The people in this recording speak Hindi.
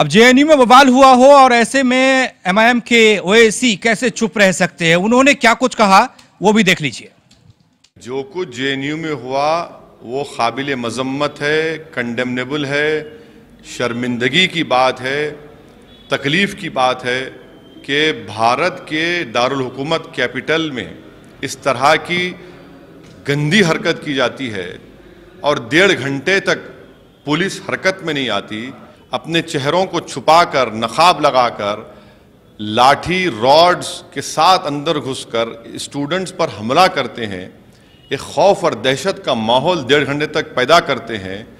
अब जेएनयू में बवाल हुआ हो और ऐसे में एमआईएम के ओएसी कैसे चुप रह सकते हैं उन्होंने क्या कुछ कहा वो भी देख लीजिए जो कुछ जेएनयू में हुआ वो काबिल मजम्मत है कंडेमनेबल है शर्मिंदगी की बात है तकलीफ़ की बात है कि भारत के दारकूमत कैपिटल में इस तरह की गंदी हरकत की जाती है और डेढ़ घंटे तक पुलिस हरकत में नहीं आती अपने चेहरों को छुपाकर नकाब लगाकर लाठी रॉड्स के साथ अंदर घुसकर स्टूडेंट्स पर हमला करते हैं एक खौफ और दहशत का माहौल डेढ़ घंटे तक पैदा करते हैं